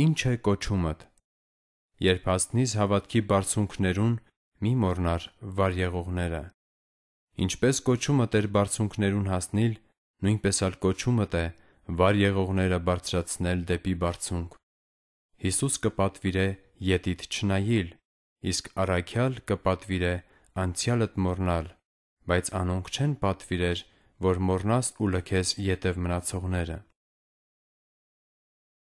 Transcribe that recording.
Ինչ է կոչումդ։ Երբ հաստնիս հավատքի բարձունքներուն, մի մոռնար վարյեղողները։ Ինչպես կոչումդ էր բարձունքներուն հասնել, նույնպես ալ կոչումդ է վարյեղողները բարձրացնել դեպի բարձունք։ Հիսուս կպատվիրե յետիդ չնայիլ, իսկ առաքյալ կպատվիրե անցյալդ մոռնալ, բայց անոնք չեն պատվիրեր, որ մոռնաս ու լքես յետև մնացողները։